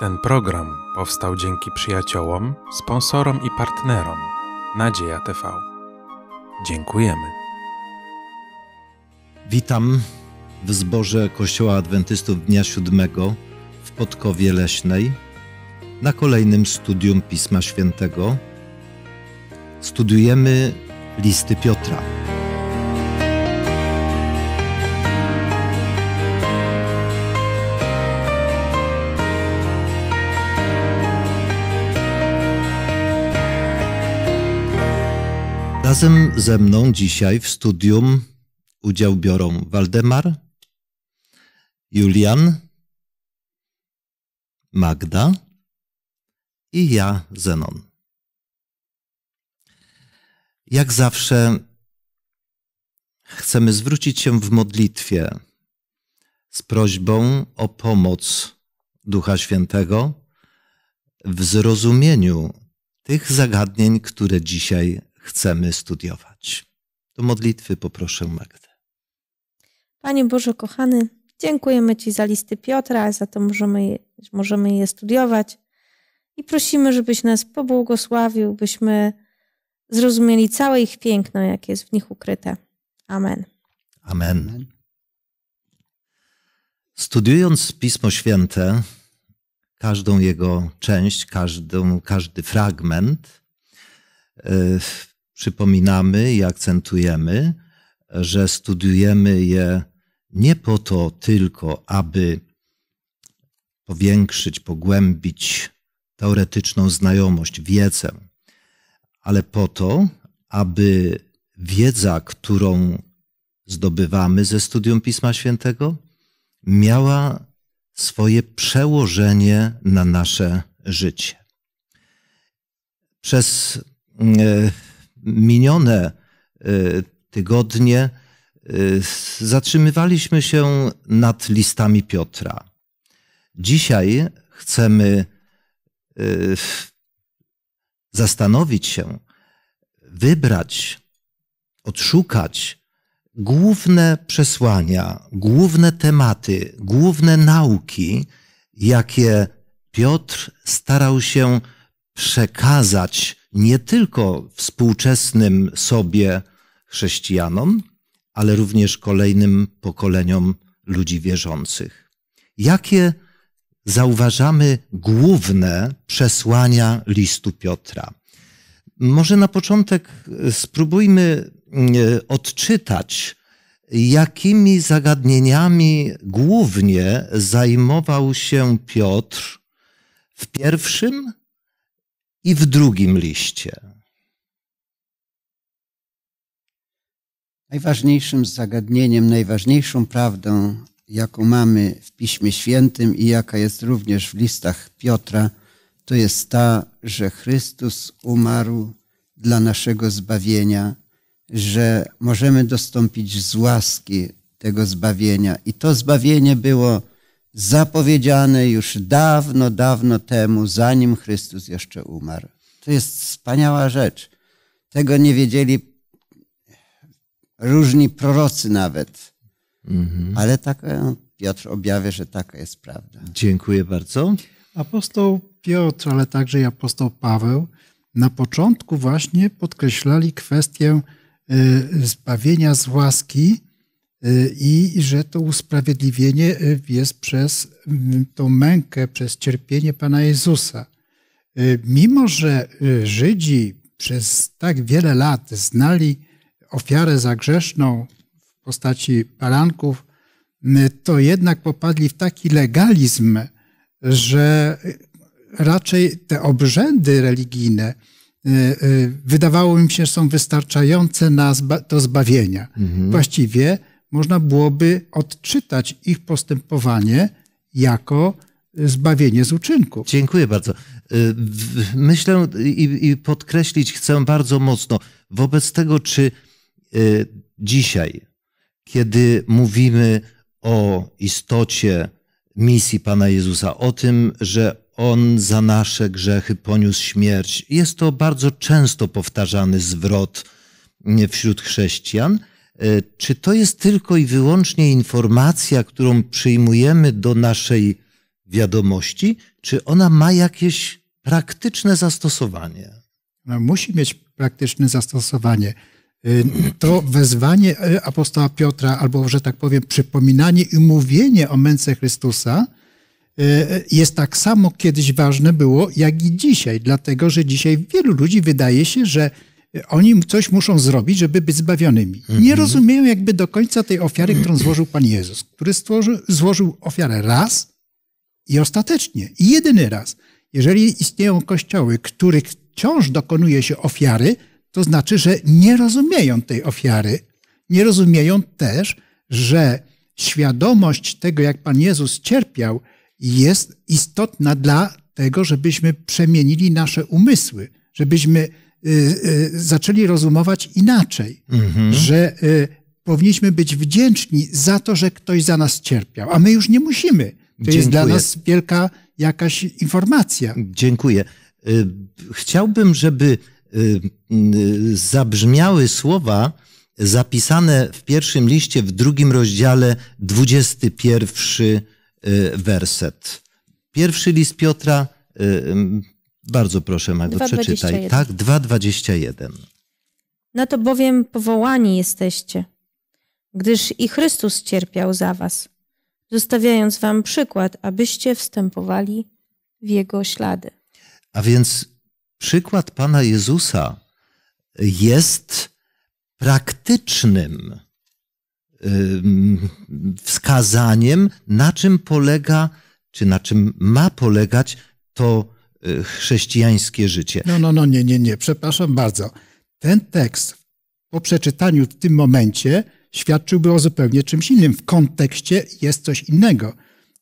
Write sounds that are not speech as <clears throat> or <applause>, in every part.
Ten program powstał dzięki przyjaciołom, sponsorom i partnerom Nadzieja TV. Dziękujemy. Witam w zborze Kościoła Adwentystów Dnia Siódmego w Podkowie Leśnej na kolejnym studium Pisma Świętego. Studiujemy listy Piotra. Razem ze mną dzisiaj w studium udział biorą Waldemar, Julian, Magda i ja, Zenon. Jak zawsze chcemy zwrócić się w modlitwie z prośbą o pomoc Ducha Świętego w zrozumieniu tych zagadnień, które dzisiaj chcemy studiować. Do modlitwy poproszę Magdę. Panie Boże kochany, dziękujemy Ci za listy Piotra, za to możemy możemy je studiować i prosimy, żebyś nas pobłogosławił, byśmy zrozumieli całe ich piękno, jakie jest w nich ukryte. Amen. Amen. Studiując Pismo Święte, każdą jego część, każdą, każdy fragment, y, przypominamy i akcentujemy, że studiujemy je nie po to tylko, aby powiększyć, pogłębić teoretyczną znajomość, wiedzę, ale po to, aby wiedza, którą zdobywamy ze studium Pisma Świętego, miała swoje przełożenie na nasze życie. Przez mm, e, minione y, tygodnie y, zatrzymywaliśmy się nad listami Piotra. Dzisiaj chcemy y, zastanowić się, wybrać, odszukać główne przesłania, główne tematy, główne nauki, jakie Piotr starał się przekazać nie tylko współczesnym sobie chrześcijanom, ale również kolejnym pokoleniom ludzi wierzących. Jakie zauważamy główne przesłania listu Piotra? Może na początek spróbujmy e, odczytać, jakimi zagadnieniami głównie zajmował się Piotr w pierwszym i w drugim liście. Najważniejszym zagadnieniem, najważniejszą prawdą, jaką mamy w Piśmie Świętym i jaka jest również w listach Piotra, to jest ta, że Chrystus umarł dla naszego zbawienia, że możemy dostąpić z łaski tego zbawienia. I to zbawienie było zapowiedziane już dawno, dawno temu, zanim Chrystus jeszcze umarł. To jest wspaniała rzecz. Tego nie wiedzieli różni prorocy nawet. Mhm. Ale tak e, Piotr objawia, że taka jest prawda. Dziękuję bardzo. Apostoł Piotr, ale także i apostoł Paweł na początku właśnie podkreślali kwestię e, zbawienia z łaski Y, i że to usprawiedliwienie y, jest przez mm, tą mękę, przez cierpienie Pana Jezusa. Y, mimo, że Żydzi przez tak wiele lat znali ofiarę zagrzeszną w postaci baranków, to jednak popadli w taki legalizm, że raczej te obrzędy religijne wydawało im się, że są wystarczające na to zbawienia. Mhm. Właściwie można byłoby odczytać ich postępowanie jako zbawienie z uczynku. Dziękuję bardzo. Y, myślę i, podkreślić chcę bardzo mocno wobec tego, czy y, dzisiaj, kiedy mówimy o istocie misji Pana Jezusa, o tym, że On za nasze grzechy poniósł śmierć, jest to bardzo często powtarzany zwrot wśród chrześcijan E, czy to jest tylko i wyłącznie informacja, którą przyjmujemy do naszej wiadomości, czy ona ma jakieś praktyczne zastosowanie? No, musi mieć praktyczne zastosowanie. E, to wezwanie e, apostoła Piotra, albo że tak powiem, przypominanie i mówienie o męce Chrystusa jest tak samo kiedyś ważne było, jak i dzisiaj, dlatego że dzisiaj wielu ludzi wydaje się, że oni coś muszą zrobić, żeby być zbawionymi. Nie mhm. rozumieją jakby do końca tej ofiary, którą <clears throat> złożył Pan Jezus, który stworzy, złożył ofiarę raz i ostatecznie, i jedyny raz. Jeżeli istnieją kościoły, których wciąż dokonuje się ofiary, to znaczy, że nie rozumieją tej ofiary. Nie rozumieją też, że świadomość tego, jak Pan Jezus cierpiał, jest istotna dla tego, żebyśmy przemienili nasze umysły, żebyśmy Y, y, zaczęli rozumować inaczej, mhm. że y, powinniśmy być wdzięczni za to, że ktoś za nas cierpiał, a my już nie musimy. To Dziękuję. jest dla nas wielka jakaś informacja. Dziękuję. Chciałbym, żeby zabrzmiały słowa zapisane w pierwszym liście, w drugim rozdziale, 21 werset. Pierwszy list Piotra, bardzo proszę, Magdo, 2, przeczytaj. Tak, 2.21. Na no to bowiem powołani jesteście, gdyż i Chrystus cierpiał za was, zostawiając wam przykład, abyście wstępowali w jego ślady. A więc przykład Pana Jezusa jest praktycznym wskazaniem, na czym polega, czy na czym ma polegać to Y, chrześcijańskie życie. No, no, no, nie, nie, nie, przepraszam bardzo. Ten tekst po przeczytaniu w tym momencie świadczyłby o zupełnie czymś innym. W kontekście jest coś innego.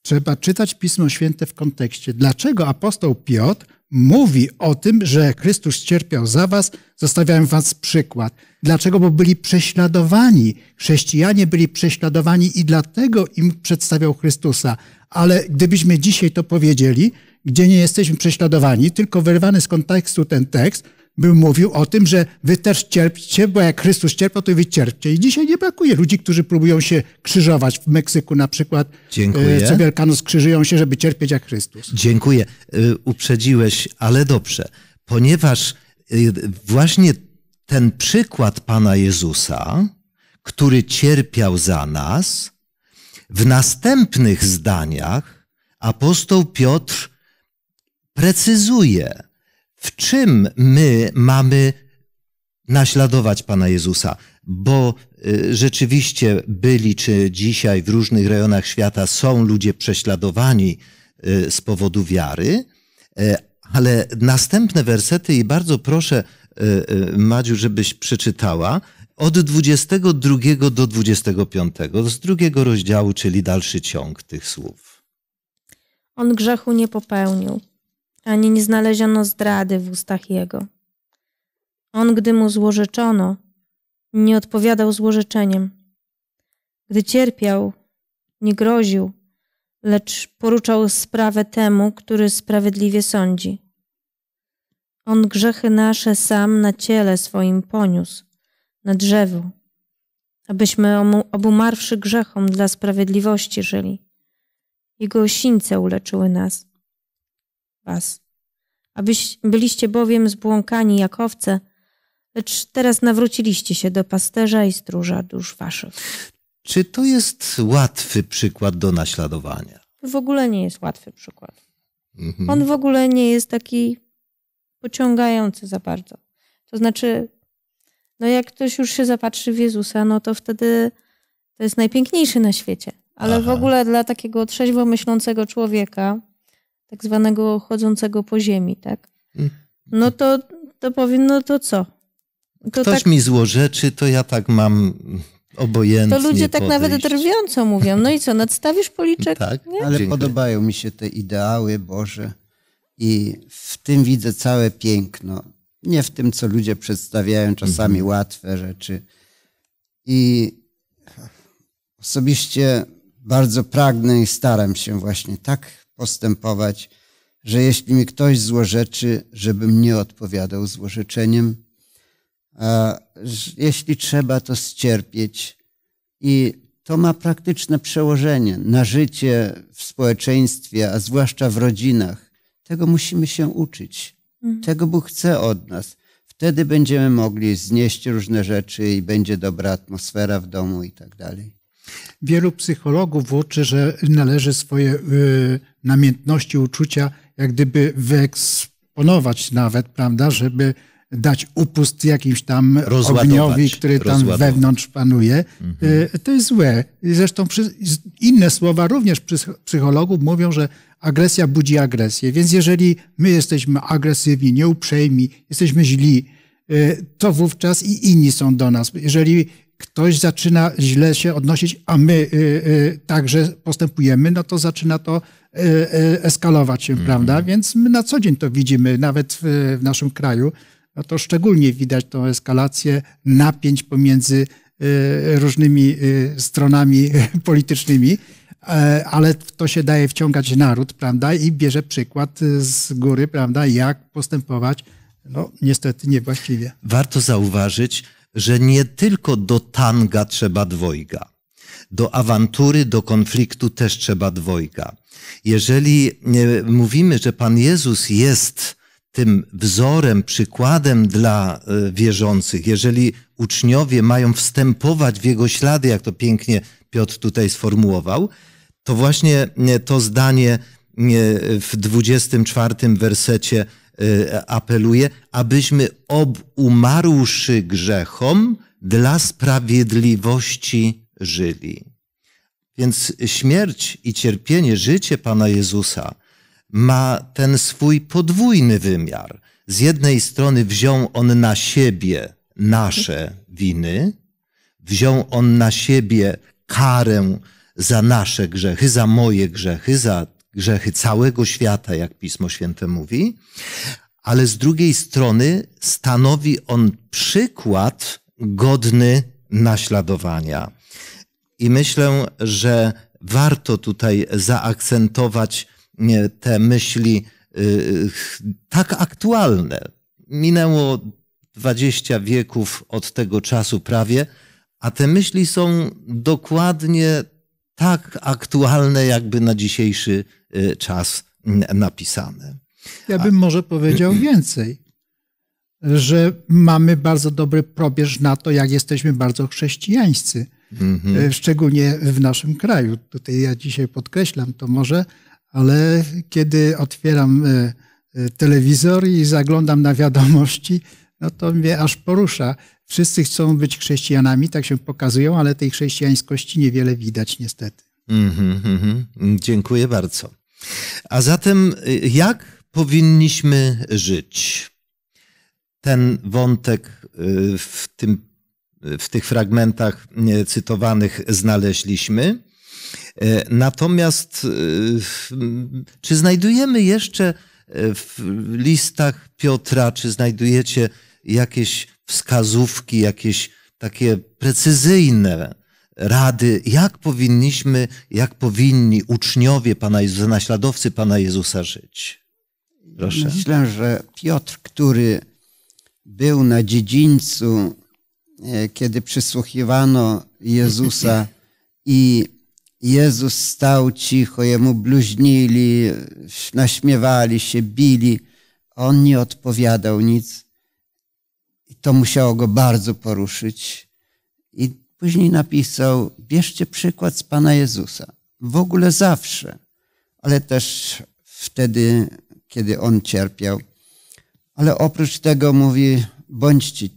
Trzeba czytać Pismo Święte w kontekście. Dlaczego apostoł Piotr mówi o tym, że Chrystus cierpiał za was, zostawiając was przykład? Dlaczego? Bo byli prześladowani. Chrześcijanie byli prześladowani i dlatego im przedstawiał Chrystusa. Ale gdybyśmy dzisiaj to powiedzieli, gdzie nie jesteśmy prześladowani, tylko wyrwany z kontekstu ten tekst, był mówił o tym, że wy też cierpcie, bo jak Chrystus cierpiał, to wy cierpcie. I dzisiaj nie brakuje ludzi, którzy próbują się krzyżować. W Meksyku na przykład e, Dziękuję. co Wielkanoc krzyżują się, żeby cierpieć jak Chrystus. Dziękuję. E, uprzedziłeś, ale dobrze. Ponieważ e, właśnie ten przykład Pana Jezusa, który cierpiał za nas, w następnych zdaniach apostoł Piotr precyzuje, w czym my mamy naśladować Pana Jezusa, bo y, rzeczywiście byli czy dzisiaj w różnych rejonach świata są ludzie prześladowani y, z powodu wiary, y, ale następne wersety i bardzo proszę Madziu, żebyś przeczytała od 22 do 25 z drugiego rozdziału, czyli dalszy ciąg tych słów. On grzechu nie popełnił ani nie znaleziono zdrady w ustach jego. On, gdy mu złożeczono, nie odpowiadał złożeczeniem. Gdy cierpiał, nie groził, lecz poruczał sprawę temu, który sprawiedliwie sądzi. On grzechy nasze sam na ciele swoim poniósł, na drzewo, abyśmy obumarwszy grzechom dla sprawiedliwości żyli. Jego sińce uleczyły nas was. Abyś byliście bowiem zbłąkani jak owce, lecz teraz nawróciliście się do pasterza i stróża dusz waszych. Czy to jest łatwy przykład do naśladowania? W ogóle nie jest łatwy przykład. Mhm. On w ogóle nie jest taki pociągający za bardzo. To znaczy, no jak ktoś już się zapatrzy w Jezusa, no to wtedy to jest najpiękniejszy na świecie. Ale Aha. w ogóle dla takiego trzeźwo myślącego człowieka, tak zwanego chodzącego po ziemi, tak? No to, to powiem, no to co? To Ktoś tak... mi to ja tak mam obojętnie. To ludzie tak nawet drwiąco mówią. No i co, nadstawisz policzek? Tak, Nie? ale Dziękuję. podobają mi się te ideały Boże i w tym widzę całe piękno. Nie w tym, co ludzie przedstawiają, czasami mhm. łatwe rzeczy. I osobiście bardzo pragnę i staram się właśnie tak postępować, że jeśli mi ktoś złorzeczy, żebym nie odpowiadał złorzeczeniem, a jeśli trzeba, to ścierpieć. I to ma praktyczne przełożenie na życie w społeczeństwie, a zwłaszcza w rodzinach. Tego musimy się uczyć. Mhm. Tego Bóg chce od nas. Wtedy będziemy mogli znieść różne rzeczy i będzie dobra atmosfera w domu i tak dalej. Wielu psychologów uczy, że należy swoje y, namiętności, uczucia jak gdyby wyeksponować nawet, prawda, żeby dać upust jakimś tam ogniowi, który tam wewnątrz panuje. Mhm. Y, to jest złe. Zresztą inne słowa również psychologów mówią, że agresja budzi agresję. Więc jeżeli my jesteśmy agresywni, nieuprzejmi, jesteśmy źli, y, to wówczas i inni są do nas. Jeżeli ktoś zaczyna źle się odnosić, a my y, y, także postępujemy, no to zaczyna to y, eskalować się, mm. prawda? Więc my na co dzień to widzimy, nawet w naszym kraju, no to szczególnie widać tą eskalację napięć pomiędzy różnymi stronami <laughs> politycznymi, e, ale w to się daje wciągać naród, prawda? I bierze przykład z góry, prawda? Jak postępować, no niestety niewłaściwie. Warto zauważyć, że nie tylko do tanga trzeba dwojga. Do awantury, do konfliktu też trzeba dwojga. Jeżeli e, mówimy, że Pan Jezus jest tym wzorem, przykładem dla e, wierzących, jeżeli uczniowie mają wstępować w jego ślady, jak to pięknie Piotr tutaj sformułował, to właśnie e, to zdanie w 24 wersecie Y, apeluje, abyśmy obumarłszy grzechom, dla sprawiedliwości żyli. Więc śmierć i cierpienie, życie Pana Jezusa ma ten swój podwójny wymiar. Z jednej strony wziął On na siebie nasze winy, wziął On na siebie karę za nasze grzechy, za moje grzechy, za grzechy całego świata, jak Pismo Święte mówi, ale z drugiej strony stanowi on przykład godny naśladowania. I myślę, że warto tutaj zaakcentować te myśli yy, tak aktualne. Minęło 20 wieków od tego czasu prawie, a te myśli są dokładnie tak aktualne, jakby na dzisiejszy Y, czas mm, napisane. Ja bym A... może powiedział <clears throat> więcej, że mamy bardzo dobry probierz na to, jak jesteśmy bardzo chrześcijańscy, mhm. e, szczególnie w naszym kraju. Tutaj ja dzisiaj podkreślam to może, ale kiedy otwieram e, e, telewizor i zaglądam na wiadomości, no to mnie aż porusza. Wszyscy chcą być chrześcijanami, tak się pokazują, ale tej chrześcijańskości niewiele widać niestety. Mm -hmm, mm -hmm. Dziękuję bardzo. A zatem, y, jak powinniśmy żyć? Ten wątek y, w, tym, y, w tych fragmentach cytowanych znaleźliśmy. Natomiast, czy znajdujemy jeszcze w listach Piotra, czy znajdujecie jakieś wskazówki, jakieś takie precyzyjne rady, jak powinniśmy, jak powinni uczniowie Pana Jezusa, naśladowcy Pana Jezusa żyć. Proszę. Myślę, że Piotr, który był na dziedzińcu, e, kiedy przysłuchiwano Jezusa <laughs> i Jezus stał cicho, jemu bluźnili, naśmiewali się, bili. On nie odpowiadał nic. I to musiało go bardzo poruszyć. I Później napisał, bierzcie przykład z Pana Jezusa. W ogóle zawsze, ale też wtedy, kiedy On cierpiał. Ale oprócz tego mówi, bądźcie e,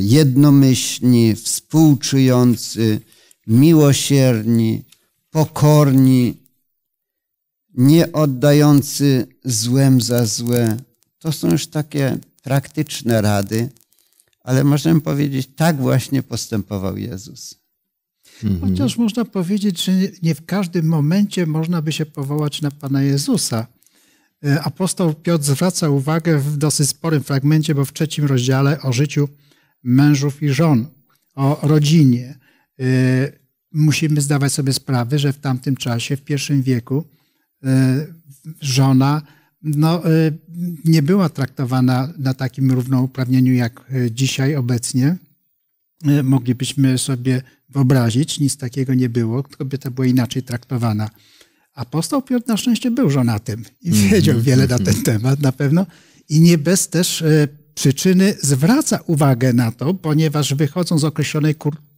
jednomyślni, współczujący, miłosierni, pokorni, nie oddający złem za złe. To są już takie praktyczne rady, ale możemy powiedzieć, tak właśnie postępował Jezus. Mhm. Chociaż można powiedzieć, że nie w każdym momencie można by się powołać na Pana Jezusa. E, apostoł Piotr zwraca uwagę w dosyć sporym fragmencie, bo w trzecim rozdziale o życiu mężów i żon, o rodzinie. E, musimy zdawać sobie sprawę, że w tamtym czasie, w pierwszym wieku, e, żona no, y, nie była traktowana na takim równouprawnieniu jak y, dzisiaj obecnie. Y, moglibyśmy sobie wyobrazić, nic takiego nie było, kobieta była inaczej traktowana. Apostoł Piotr na szczęście był żonatym i mhm. wiedział wiele na ten mhm. temat na pewno i nie bez też przyczyny zwraca uwagę na to, ponieważ wychodzą z określonej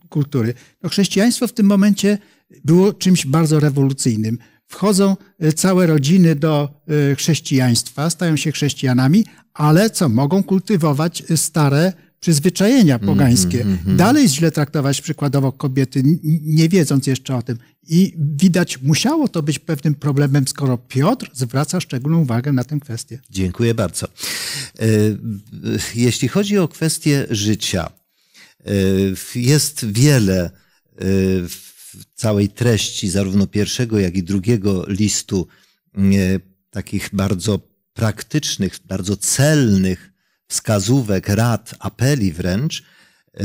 kultury. To chrześcijaństwo w tym momencie było czymś bardzo rewolucyjnym wchodzą y, całe rodziny do y, chrześcijaństwa, stają się chrześcijanami, ale co mogą kultywować y, stare przyzwyczajenia mhm, pogańskie. Mm, mm, Dalej źle traktować przykładowo kobiety, nie wiedząc jeszcze o tym. I widać, musiało to być pewnym problemem, skoro Piotr zwraca szczególną uwagę na tę kwestię. Dziękuję bardzo. E, jeśli chodzi o kwestię życia, e, jest wiele e, w całej treści zarówno pierwszego, jak i drugiego listu e, takich bardzo praktycznych, bardzo celnych wskazówek, rad, apeli wręcz. E,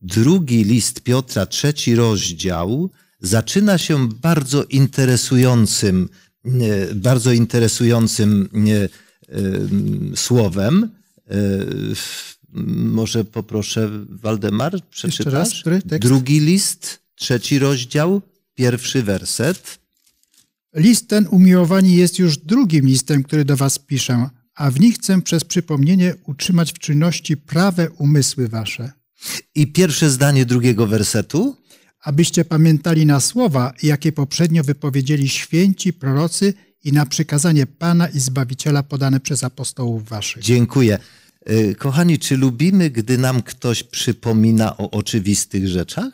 drugi list Piotra, trzeci rozdział, zaczyna się bardzo interesującym, e, bardzo interesującym słowem. Może poproszę Waldemar, przeczytasz? raz, który tekst? Drugi list trzeci rozdział, pierwszy werset. List ten umiłowani jest już drugim listem, który do was piszę, a w nich chcę przez przypomnienie utrzymać w czynności prawe umysły wasze. I pierwsze zdanie drugiego wersetu. Abyście pamiętali na słowa, jakie poprzednio wypowiedzieli święci, prorocy i na przykazanie Pana i Zbawiciela podane przez apostołów waszych. Dziękuję. Y, kochani, czy lubimy, gdy nam ktoś przypomina o oczywistych rzeczach?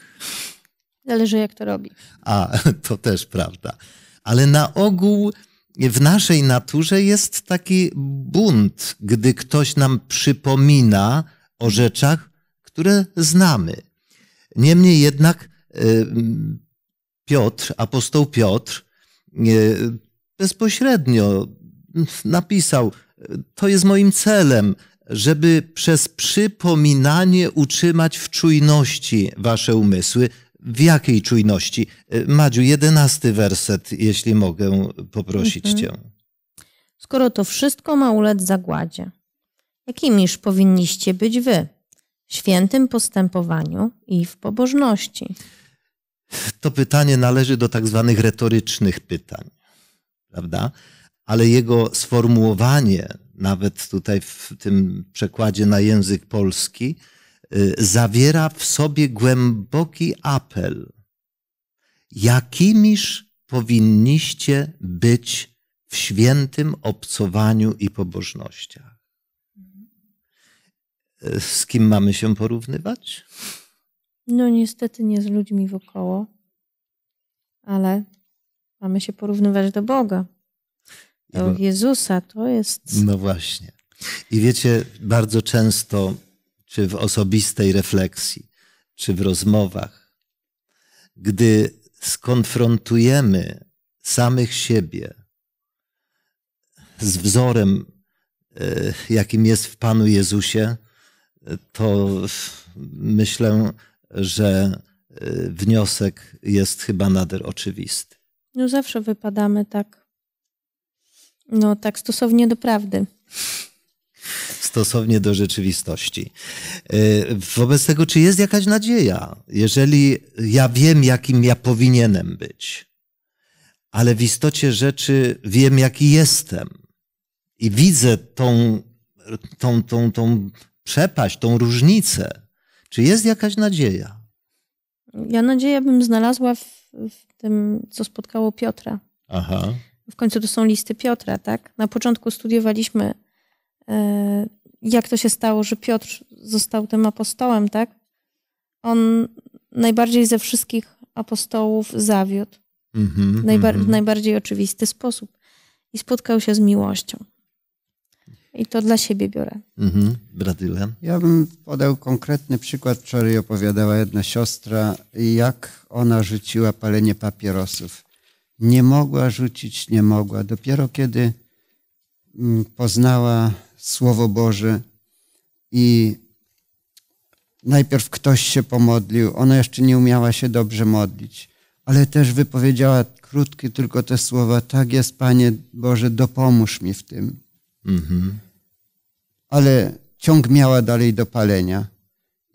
Zależy jak to robi. A, <laughs> to też prawda. Ale na ogół w naszej naturze jest taki bunt, gdy ktoś nam przypomina o rzeczach, które znamy. Niemniej jednak y, Piotr, apostoł Piotr, y, bezpośrednio napisał: To jest moim celem, żeby przez przypominanie utrzymać w czujności wasze umysły, w jakiej czujności? Y, Madziu, jedenasty werset, jeśli mogę poprosić mhm. cię. Skoro to wszystko ma ulec zagładzie, jakimiż powinniście być wy? Świętym postępowaniu i w pobożności. To pytanie należy do tak zwanych retorycznych pytań, prawda? Ale jego sformułowanie, nawet tutaj w tym przekładzie na język polski, Y, zawiera w sobie głęboki apel. Jakimiż powinniście być w świętym obcowaniu i pobożnościach? Y, z kim mamy się porównywać? No, niestety nie z ludźmi wokoło, ale mamy się porównywać do Boga, do no. Jezusa. To jest. No właśnie. I wiecie, bardzo często czy w osobistej refleksji, czy w rozmowach. Gdy skonfrontujemy samych siebie z wzorem, e, jakim jest w Panu Jezusie, to myślę, że e, wniosek jest chyba nader oczywisty. No zawsze wypadamy tak. No tak stosownie do prawdy stosownie do rzeczywistości. E, wobec tego, czy jest jakaś nadzieja, jeżeli ja wiem, jakim ja powinienem być, ale w istocie rzeczy wiem, jaki jestem i widzę tą, tą, tą, tą przepaść, tą różnicę, czy jest jakaś nadzieja? Ja nadzieję bym znalazła w, w tym, co spotkało Piotra. Aha. W końcu to są listy Piotra, tak? Na początku studiowaliśmy E, jak to się stało, że Piotr został tym apostołem, tak? On najbardziej ze wszystkich apostołów zawiódł. Mm -hmm, Najba mm -hmm. W najbardziej oczywisty sposób. I spotkał się z miłością. I to dla siebie biorę. Mhm. Mm ja bym podał konkretny przykład. Wczoraj opowiadała jedna siostra, jak ona rzuciła palenie papierosów. Nie mogła rzucić, nie mogła. Dopiero kiedy mm, poznała Słowo Boże i najpierw ktoś się pomodlił, ona jeszcze nie umiała się dobrze modlić, ale też wypowiedziała krótkie tylko te słowa: Tak jest, Panie Boże, dopomóż mi w tym. Mhm. Ale ciąg miała dalej do palenia.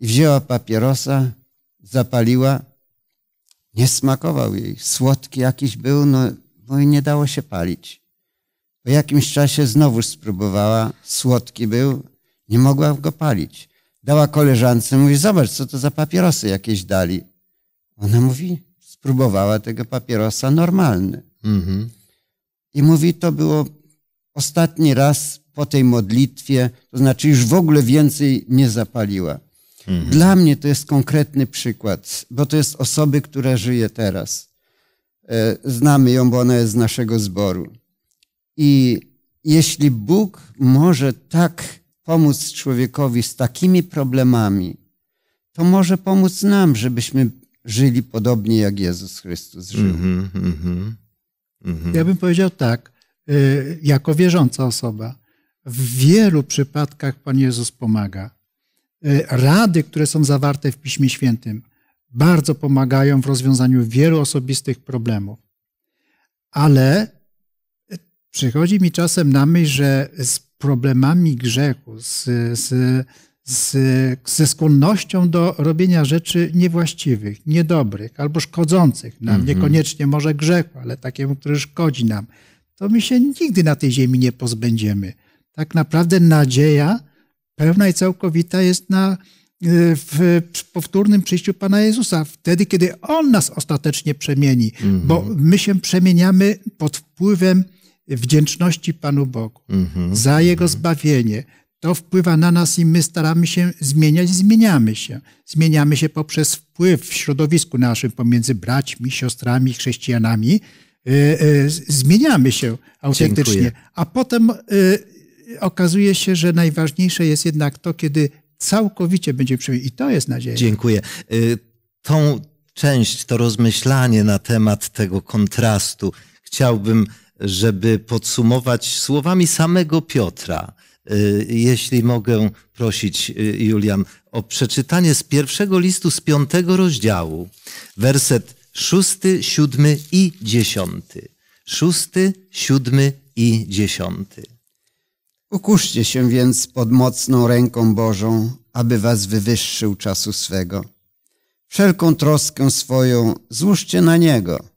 wzięła papierosa, zapaliła. Nie smakował jej. Słodki jakiś był, no, no i nie dało się palić. Po jakimś czasie znowu spróbowała, słodki był, nie mogła go palić. Dała koleżance, mówi, zobacz, co to za papierosy jakieś dali. Ona mówi, spróbowała tego papierosa normalny. Mhm. I mówi, to było ostatni raz po tej modlitwie, to znaczy już w ogóle więcej nie zapaliła. Mhm. Dla mnie to jest konkretny przykład, bo to jest osoby, która żyje teraz. E, znamy ją, bo ona jest z naszego zboru. I jeśli Bóg może tak pomóc człowiekowi z takimi problemami, to może pomóc nam, żebyśmy żyli podobnie jak Jezus Chrystus żył. Mm -hmm, mm -hmm. Ja bym powiedział tak, y, jako wierząca osoba, w wielu przypadkach Pan Jezus pomaga. Y, rady, które są zawarte w Piśmie Świętym, bardzo pomagają w rozwiązaniu wielu osobistych problemów. Ale Przychodzi mi czasem na myśl, że z problemami grzechu, z, z, z, ze skłonnością do robienia rzeczy niewłaściwych, niedobrych albo szkodzących nam, mm-hmm. niekoniecznie może grzechu, ale takiemu, który szkodzi nam, to my się nigdy na tej ziemi nie pozbędziemy. Tak naprawdę nadzieja pełna i całkowita jest na, y, w powtórnym przyjściu Pana Jezusa, wtedy, kiedy On nas ostatecznie przemieni, mm-hmm. bo mhm. my się przemieniamy pod wpływem wdzięczności Panu Bogu mm-hmm. za Jego mhm. zbawienie. To wpływa na nas i my staramy się zmieniać, zmieniamy się. Zmieniamy się poprzez wpływ w środowisku naszym pomiędzy braćmi, siostrami, chrześcijanami. Y, y, zmieniamy się autentycznie. Dziękuję. A potem y, okazuje się, że najważniejsze jest jednak to, kiedy całkowicie będziemy przyjmowali. I to jest nadzieja. Dziękuję. Tą część, to rozmyślanie na temat tego kontrastu chciałbym żeby podsumować słowami samego Piotra. Y, jeśli mogę prosić, y, Julian, o przeczytanie z pierwszego listu, z piątego rozdziału, werset szósty, siódmy i dziesiąty. Szósty, siódmy i dziesiąty. Ukuszcie się więc pod mocną ręką Bożą, aby was wywyższył czasu swego. Wszelką troskę swoją złóżcie na Niego –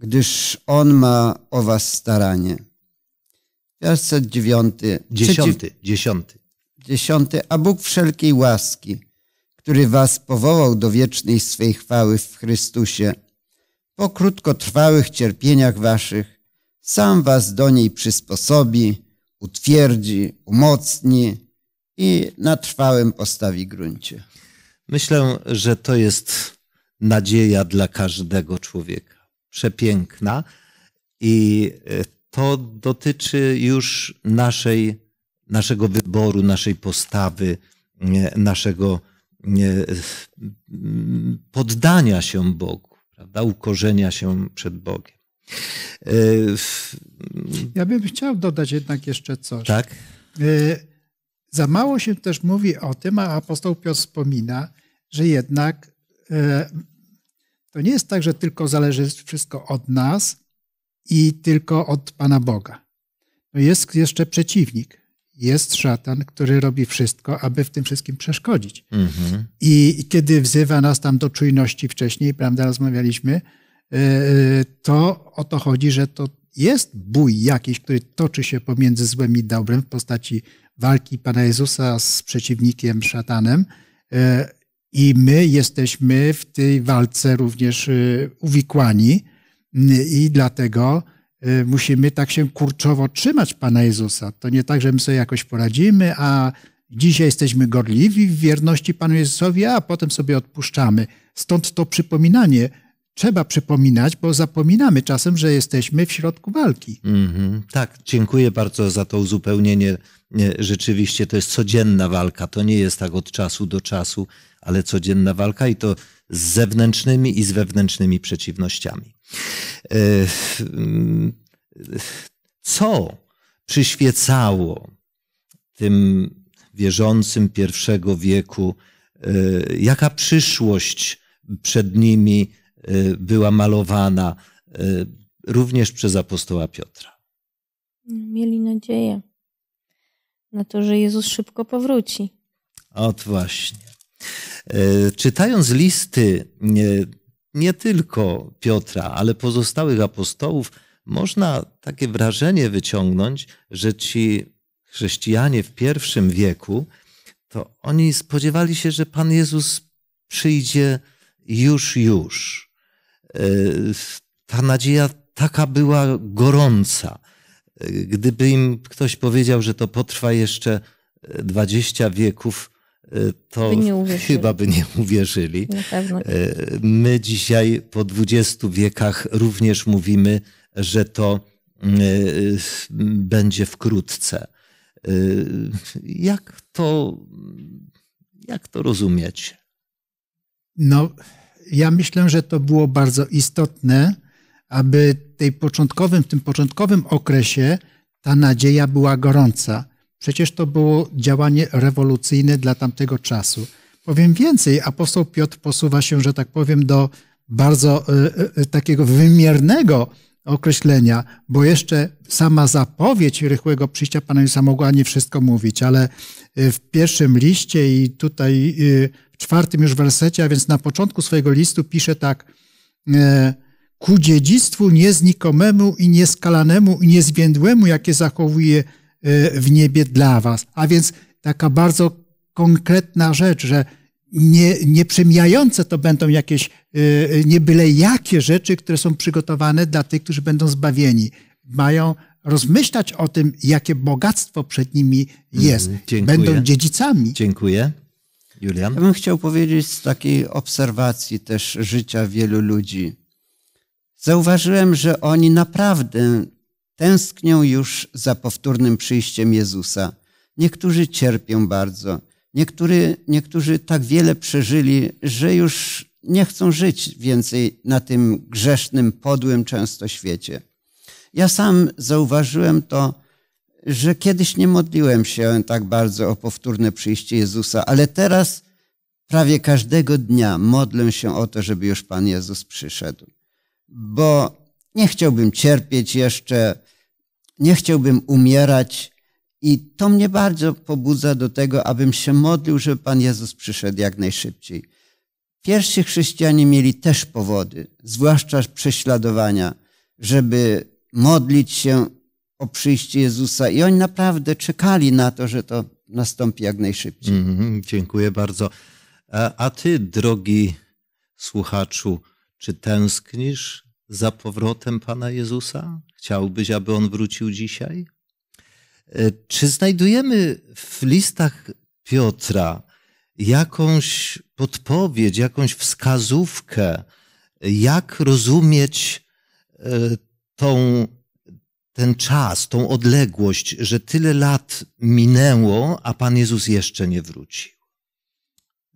gdyż On ma o was staranie. Werset dziewiąty. Dziesiąty, dziesiąty. Dziesiąty. A Bóg wszelkiej łaski, który was powołał do wiecznej swej chwały w Chrystusie, po krótkotrwałych cierpieniach waszych, sam was do niej przysposobi, utwierdzi, umocni i na trwałym postawi gruncie. Myślę, że to jest nadzieja dla każdego człowieka przepiękna i e, to dotyczy już naszej, naszego wyboru, naszej postawy, naszego mm, poddania się Bogu, prawda? ukorzenia się przed Bogiem. E, ja bym chciał dodać jednak jeszcze coś. Tak. E, za mało się też mówi o tym, a apostoł Piotr wspomina, że jednak to nie jest tak, że tylko zależy wszystko od nas i tylko od Pana Boga. jest jeszcze przeciwnik. Jest szatan, który robi wszystko, aby w tym wszystkim przeszkodzić. Mhm. I kiedy wzywa nas tam do czujności wcześniej, prawda, rozmawialiśmy, e, e, to o to chodzi, że to jest bój jakiś, który toczy się pomiędzy złem i dobrem w postaci walki Pana Jezusa z przeciwnikiem szatanem e, i my jesteśmy w tej walce również y, uwikłani y, i dlatego y, musimy tak się kurczowo trzymać Pana Jezusa. To nie tak, że my sobie jakoś poradzimy, a dzisiaj jesteśmy gorliwi w wierności Panu Jezusowi, a potem sobie odpuszczamy. Stąd to przypominanie. Trzeba przypominać, bo zapominamy czasem, że jesteśmy w środku walki. Mm-hmm. Tak, dziękuję bardzo za to uzupełnienie. Rzeczywiście to jest codzienna walka, to nie jest tak od czasu do czasu ale codzienna walka i to z zewnętrznymi i z wewnętrznymi przeciwnościami. E, mm, co przyświecało tym wierzącym pierwszego wieku, e, jaka przyszłość przed nimi e, była malowana również przez apostoła Piotra? Mieli nadzieję na to, że Jezus szybko powróci. Ot właśnie. E, czytając listy nie tylko Piotra, ale pozostałych apostołów, można takie wrażenie wyciągnąć, że ci chrześcijanie w pierwszym wieku, to oni spodziewali się, że Pan Jezus przyjdzie już, już. E, ta nadzieja taka była gorąca. E, gdyby im ktoś powiedział, że to potrwa jeszcze 20 wieków, to by chyba by nie uwierzyli. E, tak. My dzisiaj po 20 wiekach również mówimy, że to e, będzie wkrótce. E, jak to, jak to rozumieć? No, ja myślę, że to było bardzo istotne, aby tej początkowym, w tym początkowym okresie ta nadzieja była gorąca Przecież to było działanie rewolucyjne dla tamtego czasu. Powiem więcej, apostoł Piotr posuwa się, że tak powiem, do bardzo y, y, takiego wymiernego określenia, bo jeszcze sama zapowiedź rychłego przyjścia Pana Jezusa mogła nie wszystko mówić, ale e, w pierwszym liście i tutaj w czwartym już wersecie, a więc na początku swojego listu pisze tak ku dziedzictwu nieznikomemu i nieskalanemu i niezwiędłemu, jakie zachowuje Y, w niebie dla was. A więc taka bardzo konkretna rzecz, że nie, nieprzemijające to będą jakieś y, y, niebyle jakie rzeczy, które są przygotowane dla tych, którzy będą zbawieni. Mają rozmyślać o tym, jakie bogactwo przed nimi mhm, jest. Mm, Będą dziedzicami. Dziękuję. Julian? Ja bym chciał powiedzieć z takiej obserwacji też życia wielu ludzi. Zauważyłem, że oni naprawdę Tęsknią już za powtórnym przyjściem Jezusa. Niektórzy cierpią bardzo. Niektóry, niektórzy tak wiele przeżyli, że już nie chcą żyć więcej na tym grzesznym, podłym często świecie. Ja sam zauważyłem to, że kiedyś nie modliłem się tak bardzo o powtórne przyjście Jezusa, ale teraz prawie każdego dnia modlę się o to, żeby już Pan Jezus przyszedł. Bo nie chciałbym cierpieć jeszcze, nie chciałbym umierać i to mnie bardzo pobudza do tego, abym się modlił, żeby Pan Jezus przyszedł jak najszybciej. Pierwsi chrześcijanie mieli też powody, zwłaszcza prześladowania, żeby modlić się o przyjście Jezusa i oni naprawdę czekali na to, że to nastąpi jak najszybciej. Mm, dziękuję bardzo. E, a ty, drogi słuchaczu, czy tęsknisz za powrotem Pana Jezusa? Chciałbyś, aby on wrócił dzisiaj? E, czy znajdujemy w listach Piotra jakąś podpowiedź, jakąś wskazówkę, jak rozumieć e, tą, ten czas, tą odległość, że tyle lat minęło, a Pan Jezus jeszcze nie wrócił?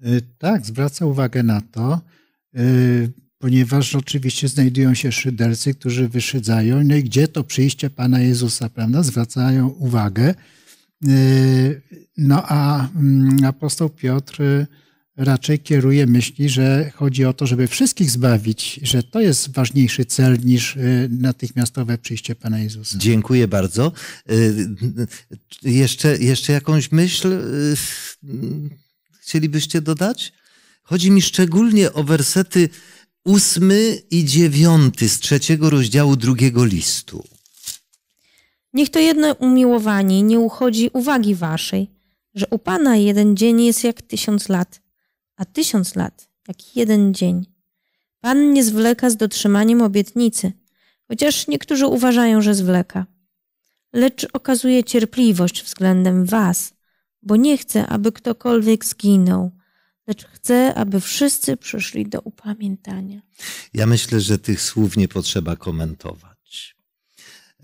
E, tak, zwraca uwagę na to ponieważ oczywiście znajdują się szydercy, którzy wyszydzają, no i gdzie to przyjście Pana Jezusa, prawda? Zwracają uwagę. Yy, no a mm, apostoł Piotr raczej kieruje myśli, że chodzi o to, żeby wszystkich zbawić, że to jest ważniejszy cel niż yy, natychmiastowe przyjście Pana Jezusa. Dziękuję bardzo. Yy, y, jeszcze, jeszcze jakąś myśl chcielibyście dodać? Chodzi mi szczególnie o wersety ósmy i dziewiąty z trzeciego rozdziału drugiego listu. Niech to jedno umiłowanie nie uchodzi uwagi waszej, że u Pana jeden dzień jest jak tysiąc lat, a tysiąc lat jak jeden dzień. Pan nie zwleka z dotrzymaniem obietnicy, chociaż niektórzy uważają, że zwleka. Lecz okazuje cierpliwość względem was, bo nie chce, aby ktokolwiek zginął – lecz chcę, aby wszyscy przyszli do upamiętania. Ja myślę, że tych słów nie potrzeba komentować,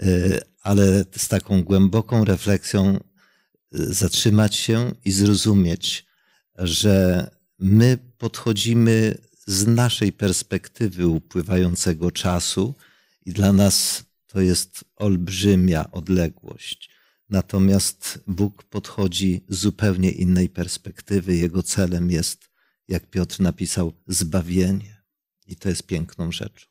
e, ale z taką głęboką refleksją e, zatrzymać się i zrozumieć, że my podchodzimy z naszej perspektywy upływającego czasu i dla nas to jest olbrzymia odległość. Natomiast Bóg podchodzi z zupełnie innej perspektywy. Jego celem jest, jak Piotr napisał, zbawienie. I to jest piękną rzeczą.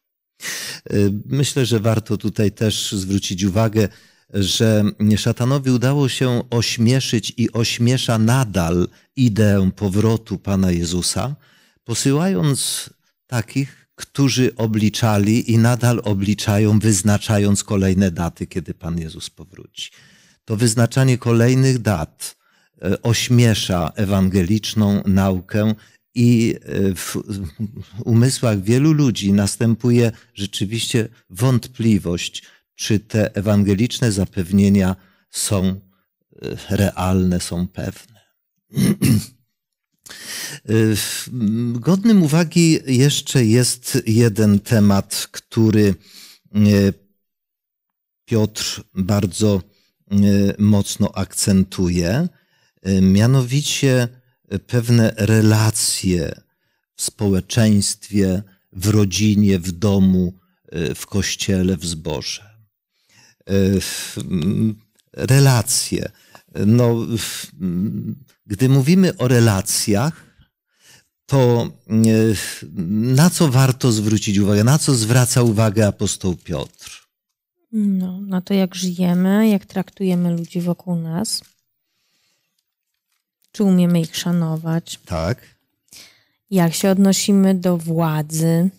Y, myślę, że warto tutaj też zwrócić uwagę, że szatanowi udało się ośmieszyć i ośmiesza nadal ideę powrotu Pana Jezusa, posyłając takich, którzy obliczali i nadal obliczają, wyznaczając kolejne daty, kiedy Pan Jezus powróci to wyznaczanie kolejnych dat e, ośmiesza ewangeliczną naukę i e, w umysłach wielu ludzi następuje rzeczywiście wątpliwość, czy te ewangeliczne zapewnienia są e, realne, są pewne. Godnym uwagi jeszcze jest jeden temat, który Piotr bardzo Y, mocno akcentuje, y, mianowicie pewne relacje w społeczeństwie, w rodzinie, w domu, y, w kościele, w zboże. Mm, relacje. No, mm, gdy mówimy o relacjach, to na co warto zwrócić uwagę, na co zwraca uwagę apostoł Piotr? No, na to jak żyjemy, jak traktujemy ludzi wokół nas, czy umiemy ich szanować. Tak. Jak się odnosimy do władzy.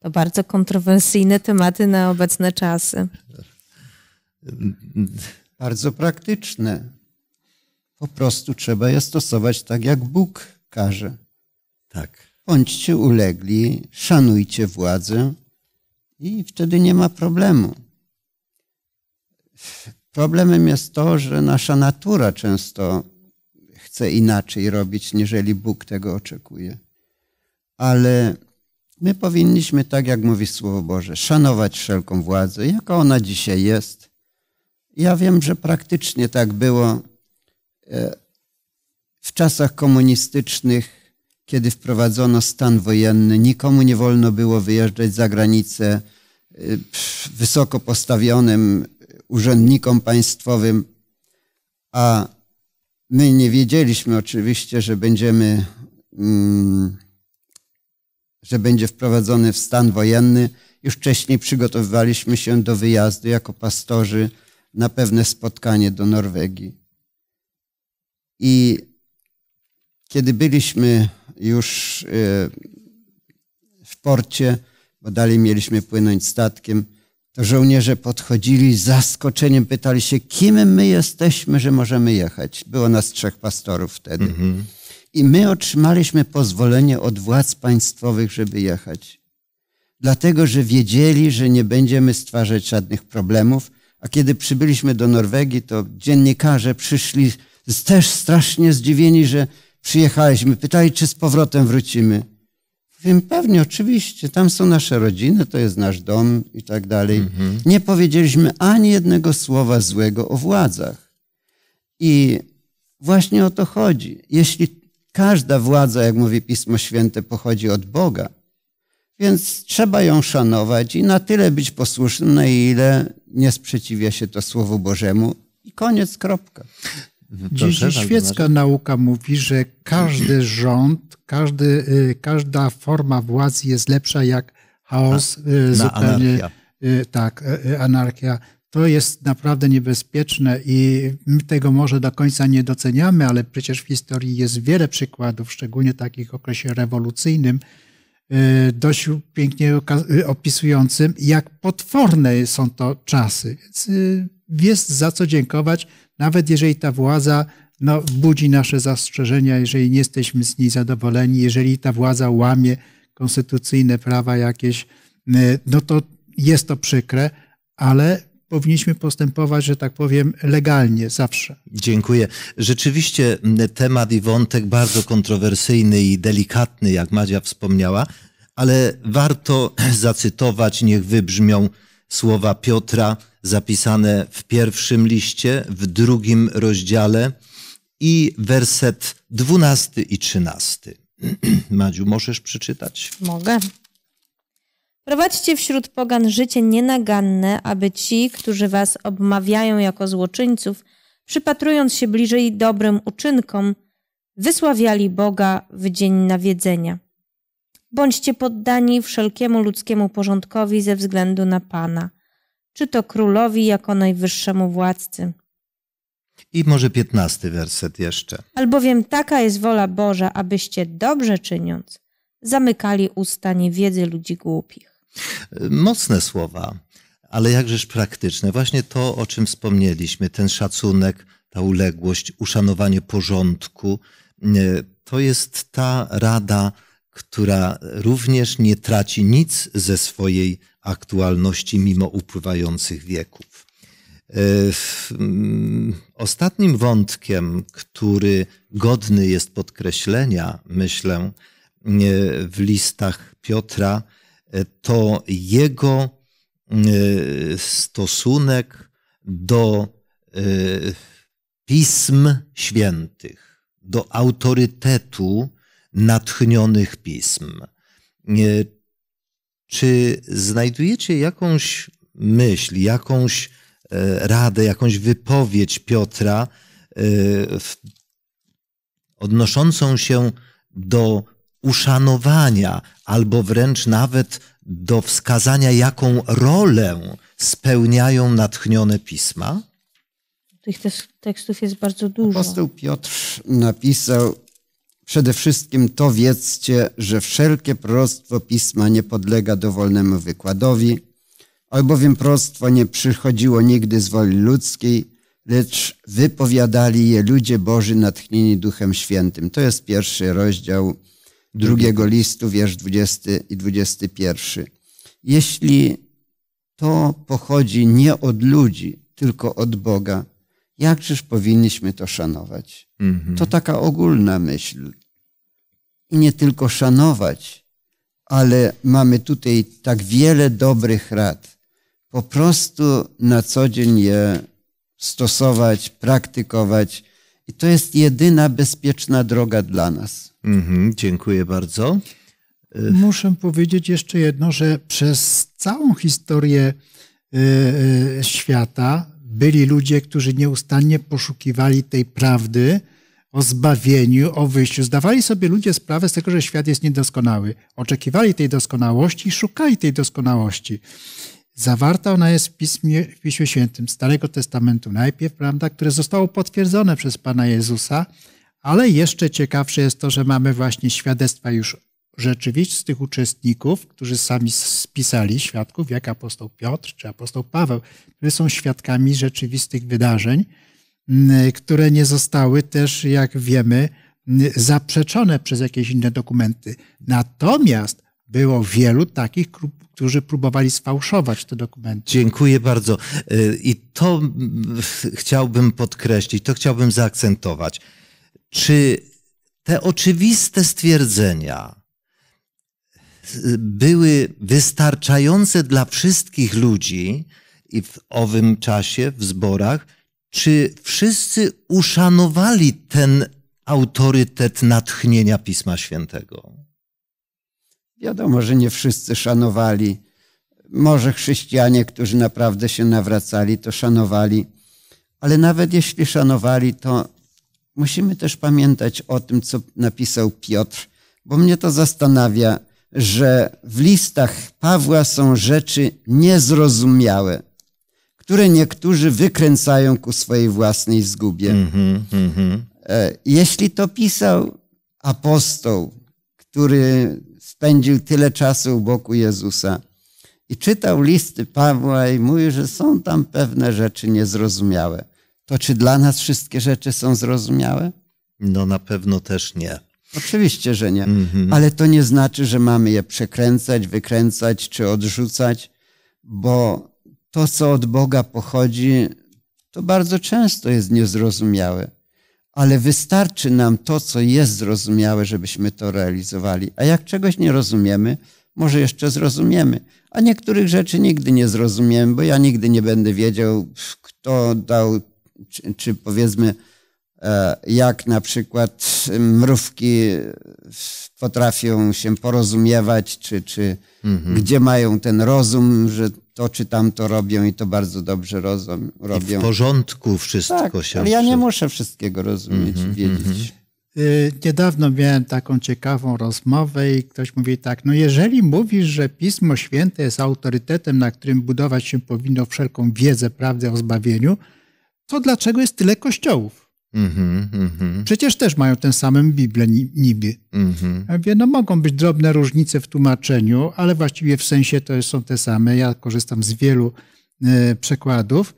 To bardzo kontrowersyjne tematy na obecne czasy. Bardzo praktyczne. Po prostu trzeba je stosować tak, jak Bóg każe. Tak. Bądźcie ulegli, szanujcie władzę i wtedy nie ma problemu. Problemem jest to, że nasza natura często chce inaczej robić, niżeli Bóg tego oczekuje. Ale my powinniśmy, tak jak mówi Słowo Boże, szanować wszelką władzę, jaka ona dzisiaj jest. Ja wiem, że praktycznie tak było e, w czasach komunistycznych, kiedy wprowadzono stan wojenny, nikomu nie wolno było wyjeżdżać za granicę. E, wysoko postawionym urzędnikom państwowym, a my nie wiedzieliśmy oczywiście, że będziemy, mm, że będzie wprowadzony w stan wojenny. Już wcześniej przygotowywaliśmy się do wyjazdu jako pastorzy na pewne spotkanie do Norwegii. I kiedy byliśmy już e, w porcie, bo dalej mieliśmy płynąć statkiem, żołnierze podchodzili z zaskoczeniem, pytali się, kim my jesteśmy, że możemy jechać. Było nas trzech pastorów wtedy. Mhm. I my otrzymaliśmy pozwolenie od władz państwowych, żeby jechać. Dlatego, że wiedzieli, że nie będziemy stwarzać żadnych problemów. A kiedy przybyliśmy do Norwegii, to dziennikarze przyszli też strasznie zdziwieni, że przyjechaliśmy. Pytali, czy z powrotem wrócimy. Wiem, pewnie, oczywiście, tam są nasze rodziny, to jest nasz dom i tak dalej. Mhm. Nie powiedzieliśmy ani jednego słowa złego o władzach. I właśnie o to chodzi. Jeśli każda władza, jak mówi Pismo Święte, pochodzi od Boga, więc trzeba ją szanować i na tyle być posłusznym, na ile nie sprzeciwia się to Słowu Bożemu. I koniec, kropka. No Dziś świecka nauka mówi, że każdy rząd, każdy, y, każda forma władzy jest lepsza jak chaos, na, y, zupełnie anarchia. Y, tak, anarchia. To jest naprawdę niebezpieczne i my tego może do końca nie doceniamy, ale przecież w historii jest wiele przykładów, szczególnie takich w okresie rewolucyjnym, dość pięknie opisującym, jak potworne są to czasy. Więc jest za co dziękować, nawet jeżeli ta władza no, budzi nasze zastrzeżenia, jeżeli nie jesteśmy z niej zadowoleni, jeżeli ta władza łamie konstytucyjne prawa jakieś, e, no to jest to przykre, ale powinniśmy postępować, że tak powiem, legalnie zawsze. Dziękuję. Rzeczywiście temat i wątek bardzo kontrowersyjny i delikatny, jak Madzia wspomniała, ale warto <clears throat> zacytować, niech wybrzmią słowa Piotra zapisane w pierwszym liście, w drugim rozdziale i werset dwunasty i trzynasty. <clears throat> Madziu, możesz przeczytać? Mogę. Prowadźcie wśród pogan życie nienaganne, aby ci, którzy was obmawiają jako złoczyńców, przypatrując się bliżej dobrym uczynkom, wysławiali Boga w dzień nawiedzenia. Bądźcie poddani wszelkiemu ludzkiemu porządkowi ze względu na Pana, czy to królowi jako najwyższemu władcy. I może piętnasty werset jeszcze. Albowiem taka jest wola Boża, abyście dobrze czyniąc, zamykali usta niewiedzy ludzi głupich. Mocne słowa, ale jakżeż praktyczne. Właśnie to, o czym wspomnieliśmy, ten szacunek, ta uległość, uszanowanie porządku, e, to jest ta rada, która również nie traci nic ze swojej aktualności mimo upływających wieków. E, mm, ostatnim wątkiem, który godny jest podkreślenia, myślę, e, w listach Piotra, e, to jego stosunek do pism świętych, do autorytetu, natchnionych pism. Czy znajdujecie jakąś myśl, jakąś e, radę, jakąś wypowiedź Piotra e, odnoszącą się do uszanowania albo wręcz nawet do wskazania, jaką rolę spełniają natchnione pisma? Tych tekstów jest bardzo dużo. Apostoł Piotr napisał Przede wszystkim to wiedzcie, że wszelkie prostwo pisma nie podlega dowolnemu wykładowi, albowiem prostwo nie przychodziło nigdy z woli ludzkiej, lecz wypowiadali je ludzie Boży natchnieni Duchem Świętym. To jest pierwszy rozdział drugiego listu, wiersz 20 i 21. Jeśli to pochodzi nie od ludzi, tylko od Boga, jakżeż powinniśmy to szanować. Mhm. To taka ogólna myśl. I nie tylko szanować, ale mamy tutaj tak wiele dobrych rad. Po prostu na co dzień je stosować, praktykować. I to jest jedyna bezpieczna droga dla nas. Mhm, dziękuję bardzo. Y, Muszę powiedzieć jeszcze jedno, że przez całą historię y, y, świata byli ludzie, którzy nieustannie poszukiwali tej prawdy o zbawieniu, o wyjściu. Zdawali sobie ludzie sprawę z tego, że świat jest niedoskonały. Oczekiwali tej doskonałości i szukali tej doskonałości. Zawarta ona jest w Piśmie, w Piśmie Świętym Starego Testamentu najpierw, prawda, które zostało potwierdzone przez Pana Jezusa, ale jeszcze ciekawsze jest to, że mamy właśnie świadectwa już rzeczywistych uczestników, którzy sami spisali świadków, jak apostoł Piotr czy apostoł Paweł, którzy są świadkami rzeczywistych wydarzeń, które nie zostały też, jak wiemy, zaprzeczone przez jakieś inne dokumenty. Natomiast było wielu takich, którzy próbowali sfałszować te dokumenty. Dziękuję bardzo. Y, I to chciałbym podkreślić, to chciałbym zaakcentować. Czy te oczywiste stwierdzenia, były wystarczające dla wszystkich ludzi i w owym czasie w zborach, czy wszyscy uszanowali ten autorytet natchnienia Pisma Świętego? Wiadomo, że nie wszyscy szanowali. Może chrześcijanie, którzy naprawdę się nawracali, to szanowali, ale nawet jeśli szanowali, to musimy też pamiętać o tym, co napisał Piotr, bo mnie to zastanawia, że w listach Pawła są rzeczy niezrozumiałe, które niektórzy wykręcają ku swojej własnej zgubie. Mm-hmm, mm-hmm. Jeśli to pisał apostoł, który spędził tyle czasu u boku Jezusa i czytał listy Pawła i mówi, że są tam pewne rzeczy niezrozumiałe, to czy dla nas wszystkie rzeczy są zrozumiałe? No na pewno też nie. Oczywiście, że nie. Mm-hmm. Ale to nie znaczy, że mamy je przekręcać, wykręcać czy odrzucać, bo to, co od Boga pochodzi, to bardzo często jest niezrozumiałe. Ale wystarczy nam to, co jest zrozumiałe, żebyśmy to realizowali. A jak czegoś nie rozumiemy, może jeszcze zrozumiemy. A niektórych rzeczy nigdy nie zrozumiemy, bo ja nigdy nie będę wiedział, kto dał, czy, czy powiedzmy, E, jak na przykład mm, mrówki potrafią się porozumiewać, czy, czy mhm. gdzie mają ten rozum, że to czy tamto robią i to bardzo dobrze rozum, robią. I w porządku wszystko tak, się... ale ja nie muszę wszystkiego rozumieć mhm, i wiedzieć. Mhm. Y, niedawno miałem taką ciekawą rozmowę i ktoś mówi tak, no jeżeli mówisz, że Pismo Święte jest autorytetem, na którym budować się powinno wszelką wiedzę, prawdę o zbawieniu, to dlaczego jest tyle kościołów? Mm -hmm, mm -hmm. Przecież też mają tę samą Biblię niby. Mm -hmm. no mogą być drobne różnice w tłumaczeniu, ale właściwie w sensie to są te same. Ja korzystam z wielu e, przekładów.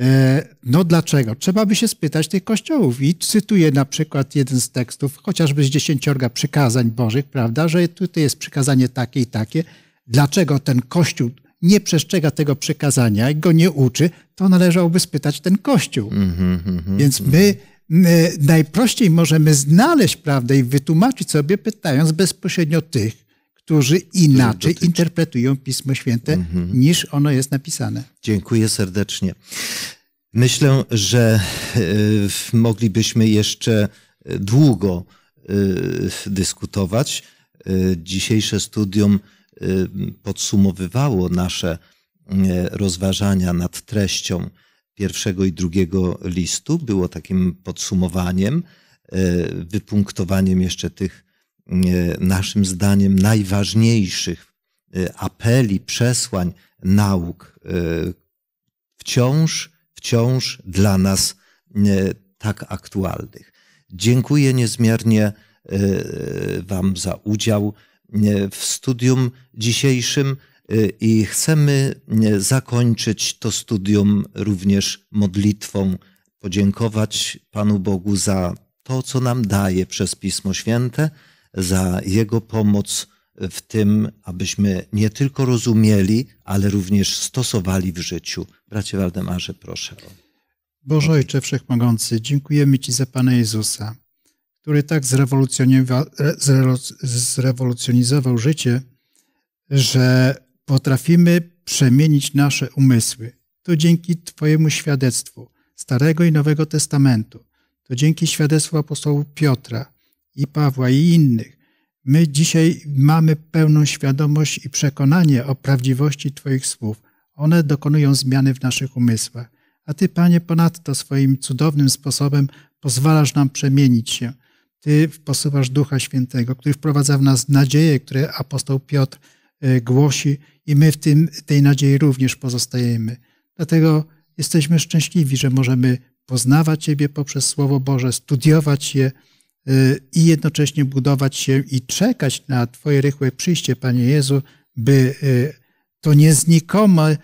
E, no dlaczego? Trzeba by się spytać tych kościołów. I cytuję na przykład jeden z tekstów, chociażby z dziesięciorga przykazań bożych, prawda, że tutaj jest przykazanie takie i takie. Dlaczego ten kościół nie przestrzega tego przekazania i go nie uczy, to należałoby spytać ten Kościół. Mm-hmm, mm-hmm, Więc mhm, mhm. my, najprościej możemy znaleźć prawdę i wytłumaczyć sobie, pytając bezpośrednio tych, którzy inaczej interpretują Pismo Święte mhm. niż ono jest napisane. Dziękuję serdecznie. Myślę, że e, moglibyśmy jeszcze e, długo e, dyskutować. Dzisiejsze studium Y, podsumowywało nasze y, rozważania nad treścią pierwszego i drugiego listu. Było takim podsumowaniem, y, wypunktowaniem jeszcze tych naszym zdaniem najważniejszych apeli, przesłań, nauk wciąż, wciąż dla nas tak aktualnych. Dziękuję niezmiernie Wam za udział. E, w studium dzisiejszym e, i chcemy e, zakończyć to studium również modlitwą, podziękować Panu Bogu za to, co nam daje przez Pismo Święte, za Jego pomoc w tym, abyśmy nie tylko rozumieli, ale również stosowali w życiu. Bracie Waldemarze, proszę. Boże Ojcze Wszechmogący, dziękujemy Ci za Pana Jezusa który tak e, zrewolucjonizował życie, że potrafimy przemienić nasze umysły. To dzięki Twojemu świadectwu Starego i Nowego Testamentu, to dzięki świadectwu apostołów Piotra i Pawła i innych. My dzisiaj mamy pełną świadomość i przekonanie o prawdziwości Twoich słów. One dokonują zmiany w naszych umysłach. A Ty, Panie, ponadto swoim cudownym sposobem pozwalasz nam przemienić się – ty posuwasz Ducha Świętego, który wprowadza w nas nadzieję, które apostoł Piotr e, głosi i my w tym, tej nadziei również pozostajemy. Dlatego jesteśmy szczęśliwi, że możemy poznawać Ciebie poprzez Słowo Boże, studiować je e, i jednocześnie budować się i czekać na Twoje rychłe przyjście, Panie Jezu, by e, to nieznikome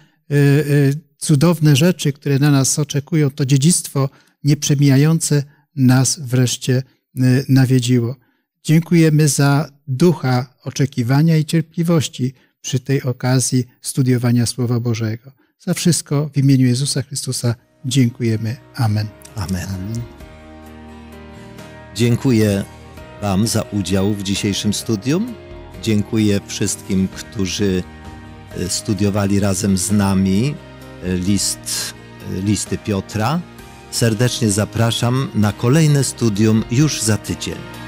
cudowne rzeczy, które na nas oczekują, to dziedzictwo nieprzemijające nas wreszcie Y, nawiedziło. Dziękujemy za ducha oczekiwania i cierpliwości przy tej okazji studiowania Słowa Bożego. Za wszystko w imieniu Jezusa Chrystusa dziękujemy. Amen. Amen. Amen. Dziękuję Wam za udział w dzisiejszym studium. Dziękuję wszystkim, którzy y, studiowali razem z nami y, list, listy Piotra. Serdecznie zapraszam na kolejne studium już za tydzień.